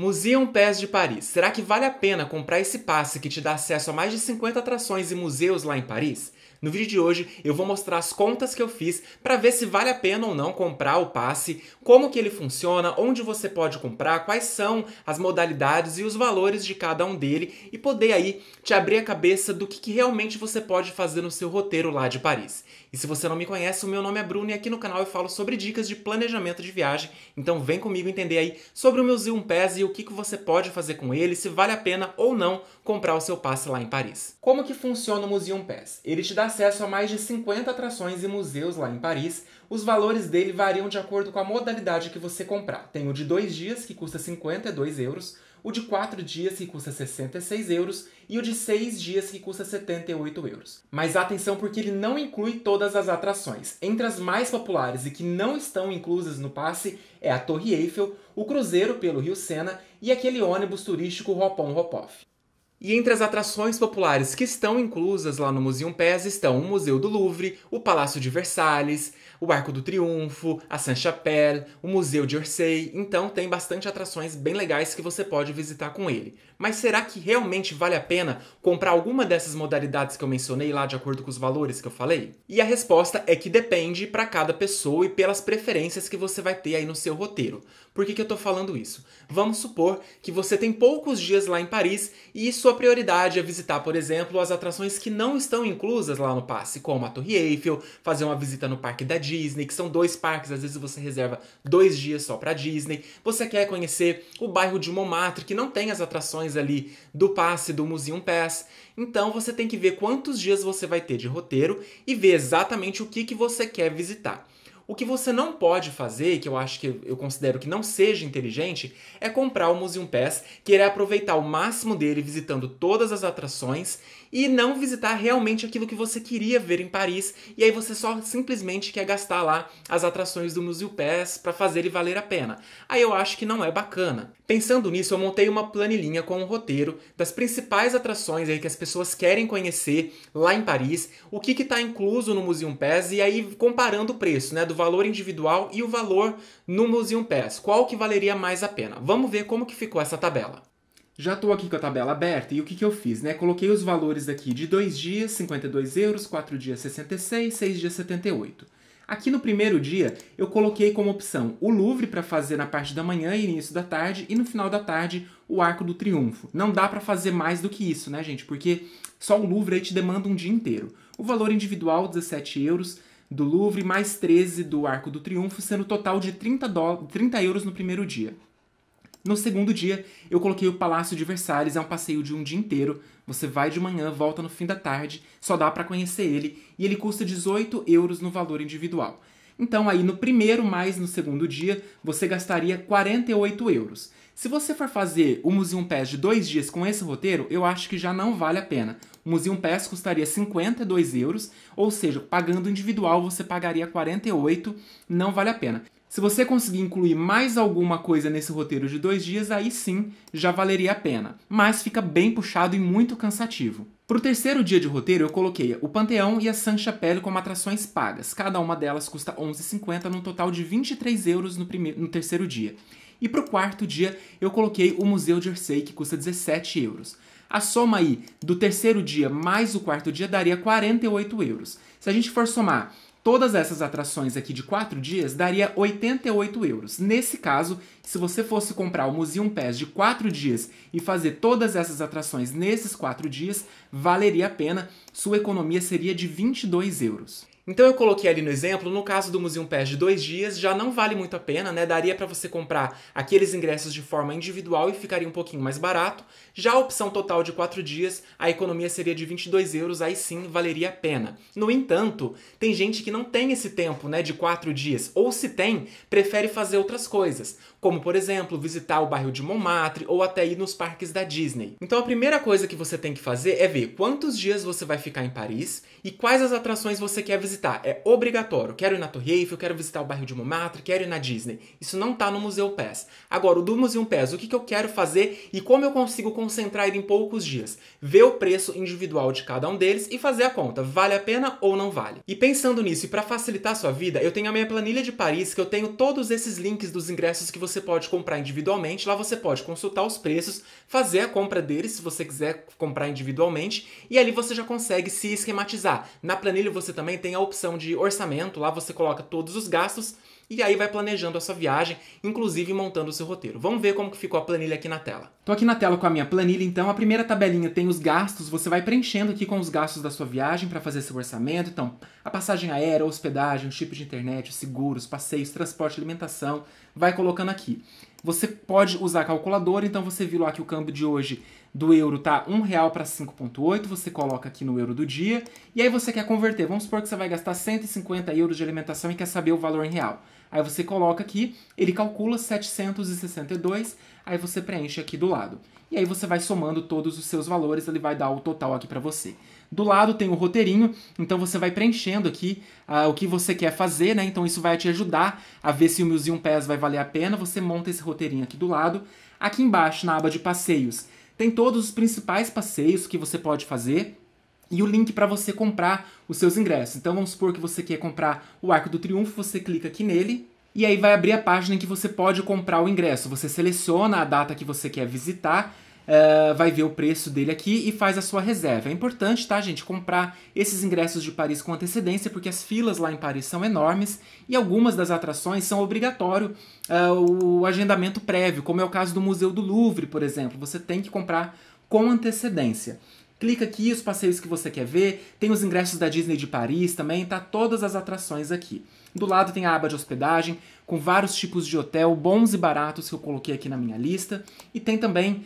Museum Pés de Paris. Será que vale a pena comprar esse passe que te dá acesso a mais de 50 atrações e museus lá em Paris? No vídeo de hoje eu vou mostrar as contas que eu fiz para ver se vale a pena ou não comprar o passe, como que ele funciona, onde você pode comprar, quais são as modalidades e os valores de cada um dele e poder aí te abrir a cabeça do que, que realmente você pode fazer no seu roteiro lá de Paris. E se você não me conhece, o meu nome é Bruno e aqui no canal eu falo sobre dicas de planejamento de viagem. Então vem comigo entender aí sobre o meu Z1 Pass e o que, que você pode fazer com ele, se vale a pena ou não comprar o seu passe lá em Paris. Como que funciona o Museum Pass? Ele te dá acesso a mais de 50 atrações e museus lá em Paris. Os valores dele variam de acordo com a modalidade que você comprar. Tem o de dois dias, que custa 52 euros, o de 4 dias, que custa 66 euros, e o de 6 dias, que custa 78 euros. Mas atenção porque ele não inclui todas as atrações. Entre as mais populares e que não estão inclusas no passe é a Torre Eiffel, o cruzeiro pelo Rio Sena e aquele ônibus turístico Hopon Hopoff. E entre as atrações populares que estão inclusas lá no Museu Pés estão o Museu do Louvre, o Palácio de Versalhes, o Arco do Triunfo, a Saint-Chapelle, o Museu de Orsay. Então tem bastante atrações bem legais que você pode visitar com ele. Mas será que realmente vale a pena comprar alguma dessas modalidades que eu mencionei lá de acordo com os valores que eu falei? E a resposta é que depende para cada pessoa e pelas preferências que você vai ter aí no seu roteiro. Por que, que eu tô falando isso? Vamos supor que você tem poucos dias lá em Paris e isso sua prioridade é visitar, por exemplo, as atrações que não estão inclusas lá no passe, como a Torre Eiffel, fazer uma visita no parque da Disney, que são dois parques, às vezes você reserva dois dias só para Disney. Você quer conhecer o bairro de Montmartre, que não tem as atrações ali do passe do Museum Pass. Então você tem que ver quantos dias você vai ter de roteiro e ver exatamente o que, que você quer visitar. O que você não pode fazer, que eu acho que eu considero que não seja inteligente, é comprar o Museum Pass, querer aproveitar o máximo dele visitando todas as atrações e não visitar realmente aquilo que você queria ver em Paris, e aí você só simplesmente quer gastar lá as atrações do Museu Pass para fazer ele valer a pena. Aí eu acho que não é bacana. Pensando nisso, eu montei uma planilhinha com um roteiro das principais atrações aí que as pessoas querem conhecer lá em Paris, o que que tá incluso no Museu Pass e aí comparando o preço, né, do valor individual e o valor no Museum Pass. Qual que valeria mais a pena? Vamos ver como que ficou essa tabela. Já estou aqui com a tabela aberta e o que, que eu fiz, né? Coloquei os valores aqui de dois dias, 52 euros, 4 dias, 66, 6 dias, 78. Aqui no primeiro dia, eu coloquei como opção o Louvre para fazer na parte da manhã e início da tarde, e no final da tarde, o Arco do Triunfo. Não dá para fazer mais do que isso, né, gente? Porque só o Louvre aí te demanda um dia inteiro. O valor individual, 17 euros, do Louvre, mais 13 do Arco do Triunfo, sendo total de 30, 30 euros no primeiro dia. No segundo dia, eu coloquei o Palácio de Versalhes, é um passeio de um dia inteiro. Você vai de manhã, volta no fim da tarde, só dá para conhecer ele, e ele custa 18 euros no valor individual. Então, aí no primeiro mais no segundo dia, você gastaria 48 euros. Se você for fazer o Museum Pass de dois dias com esse roteiro, eu acho que já não vale a pena. O Museum Pass custaria 52 euros, ou seja, pagando individual você pagaria 48, não vale a pena. Se você conseguir incluir mais alguma coisa nesse roteiro de dois dias, aí sim já valeria a pena. Mas fica bem puxado e muito cansativo. Pro terceiro dia de roteiro, eu coloquei o Panteão e a Sancha Chapelle como atrações pagas. Cada uma delas custa 11,50, num total de 23 euros no, no terceiro dia. E pro quarto dia, eu coloquei o Museu de Orsay, que custa 17 euros. A soma aí do terceiro dia mais o quarto dia daria 48 euros. Se a gente for somar Todas essas atrações aqui de 4 dias daria 88 euros. Nesse caso, se você fosse comprar o Museum Pass de 4 dias e fazer todas essas atrações nesses 4 dias, valeria a pena, sua economia seria de 22 euros. Então eu coloquei ali no exemplo, no caso do Museu Pass de dois dias, já não vale muito a pena, né? Daria para você comprar aqueles ingressos de forma individual e ficaria um pouquinho mais barato. Já a opção total de quatro dias, a economia seria de 22 euros, aí sim valeria a pena. No entanto, tem gente que não tem esse tempo, né, de quatro dias, ou se tem, prefere fazer outras coisas, como por exemplo visitar o bairro de Montmartre ou até ir nos parques da Disney. Então a primeira coisa que você tem que fazer é ver quantos dias você vai ficar em Paris e quais as atrações você quer visitar visitar, é obrigatório. Quero ir na Torre Eiffel, quero visitar o bairro de Montmartre, quero ir na Disney. Isso não tá no Museu Pass. Agora, o do Museu Pass, o que, que eu quero fazer e como eu consigo concentrar ele em poucos dias? Ver o preço individual de cada um deles e fazer a conta, vale a pena ou não vale. E pensando nisso, e para facilitar a sua vida, eu tenho a minha planilha de Paris que eu tenho todos esses links dos ingressos que você pode comprar individualmente. Lá você pode consultar os preços, fazer a compra deles se você quiser comprar individualmente, e ali você já consegue se esquematizar. Na planilha você também tem a opção de orçamento, lá você coloca todos os gastos e aí vai planejando a sua viagem, inclusive montando o seu roteiro. Vamos ver como que ficou a planilha aqui na tela. Estou aqui na tela com a minha planilha, então a primeira tabelinha tem os gastos, você vai preenchendo aqui com os gastos da sua viagem para fazer seu orçamento, então a passagem aérea, hospedagem, chip de internet, seguros, passeios, transporte, alimentação, vai colocando aqui. Você pode usar a calculadora, então você viu lá que o câmbio de hoje do euro tá Um real para 5.8, você coloca aqui no euro do dia, e aí você quer converter. Vamos supor que você vai gastar 150 euros de alimentação e quer saber o valor em real. Aí você coloca aqui, ele calcula 762, aí você preenche aqui do lado. E aí você vai somando todos os seus valores, ele vai dar o total aqui para você. Do lado tem o roteirinho, então você vai preenchendo aqui uh, o que você quer fazer, né? Então isso vai te ajudar a ver se o Museum Pass vai valer a pena. Você monta esse roteirinho aqui do lado. Aqui embaixo, na aba de passeios, tem todos os principais passeios que você pode fazer e o link para você comprar os seus ingressos. Então vamos supor que você quer comprar o Arco do Triunfo, você clica aqui nele e aí vai abrir a página em que você pode comprar o ingresso. Você seleciona a data que você quer visitar eh, vai ver o preço dele aqui e faz a sua reserva. É importante, tá, gente, comprar esses ingressos de Paris com antecedência, porque as filas lá em Paris são enormes e algumas das atrações são obrigatório uh, o agendamento prévio, como é o caso do Museu do Louvre, por exemplo. Você tem que comprar com antecedência. Clica aqui os passeios que você quer ver, tem os ingressos da Disney de Paris também, tá todas as atrações aqui. Do lado tem a aba de hospedagem, com vários tipos de hotel, bons e baratos, que eu coloquei aqui na minha lista. E tem também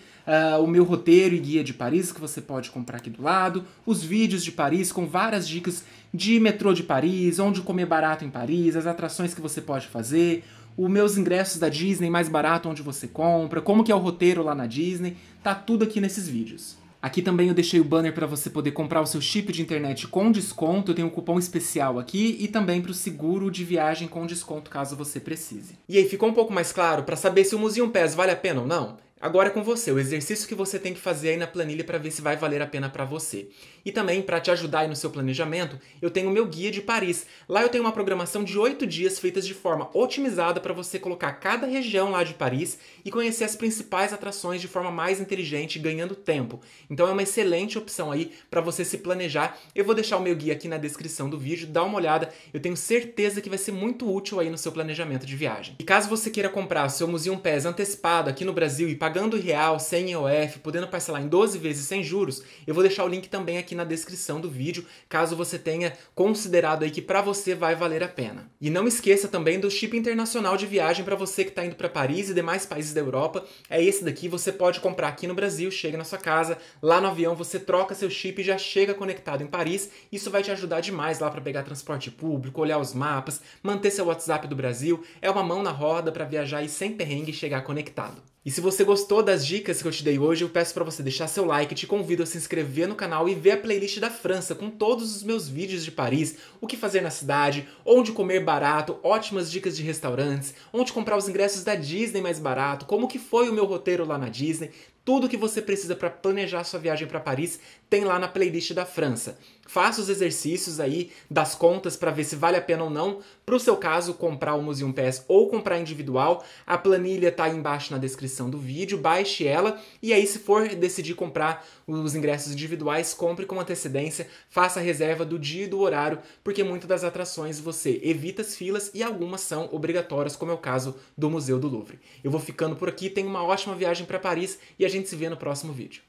uh, o meu roteiro e guia de Paris, que você pode comprar aqui do lado. Os vídeos de Paris, com várias dicas de metrô de Paris, onde comer barato em Paris, as atrações que você pode fazer. Os meus ingressos da Disney mais barato onde você compra, como que é o roteiro lá na Disney, tá tudo aqui nesses vídeos. Aqui também eu deixei o banner para você poder comprar o seu chip de internet com desconto. Eu tenho um cupom especial aqui e também para o seguro de viagem com desconto caso você precise. E aí, ficou um pouco mais claro para saber se o Museum Pass vale a pena ou não? Agora é com você, o exercício que você tem que fazer aí na planilha para ver se vai valer a pena para você. E também, para te ajudar aí no seu planejamento, eu tenho o meu guia de Paris. Lá eu tenho uma programação de oito dias feitas de forma otimizada para você colocar cada região lá de Paris e conhecer as principais atrações de forma mais inteligente, ganhando tempo. Então é uma excelente opção aí para você se planejar. Eu vou deixar o meu guia aqui na descrição do vídeo, dá uma olhada. Eu tenho certeza que vai ser muito útil aí no seu planejamento de viagem. E caso você queira comprar seu Museum Pass antecipado aqui no Brasil e pagando real, sem EOF, podendo parcelar em 12 vezes sem juros, eu vou deixar o link também aqui aqui na descrição do vídeo, caso você tenha considerado aí que para você vai valer a pena. E não esqueça também do chip internacional de viagem para você que está indo para Paris e demais países da Europa. É esse daqui, você pode comprar aqui no Brasil, chega na sua casa, lá no avião você troca seu chip e já chega conectado em Paris. Isso vai te ajudar demais lá para pegar transporte público, olhar os mapas, manter seu WhatsApp do Brasil. É uma mão na roda para viajar e sem perrengue chegar conectado. E se você gostou das dicas que eu te dei hoje, eu peço para você deixar seu like, te convido a se inscrever no canal e ver a playlist da França com todos os meus vídeos de Paris, o que fazer na cidade, onde comer barato, ótimas dicas de restaurantes, onde comprar os ingressos da Disney mais barato, como que foi o meu roteiro lá na Disney. Tudo que você precisa para planejar sua viagem para Paris tem lá na playlist da França. Faça os exercícios aí das contas para ver se vale a pena ou não. Para o seu caso, comprar o Museum Pass ou comprar individual, a planilha está aí embaixo na descrição do vídeo, baixe ela e aí se for decidir comprar os ingressos individuais, compre com antecedência, faça a reserva do dia e do horário, porque muitas das atrações você evita as filas e algumas são obrigatórias, como é o caso do Museu do Louvre. Eu vou ficando por aqui, tenha uma ótima viagem para Paris e a gente se vê no próximo vídeo.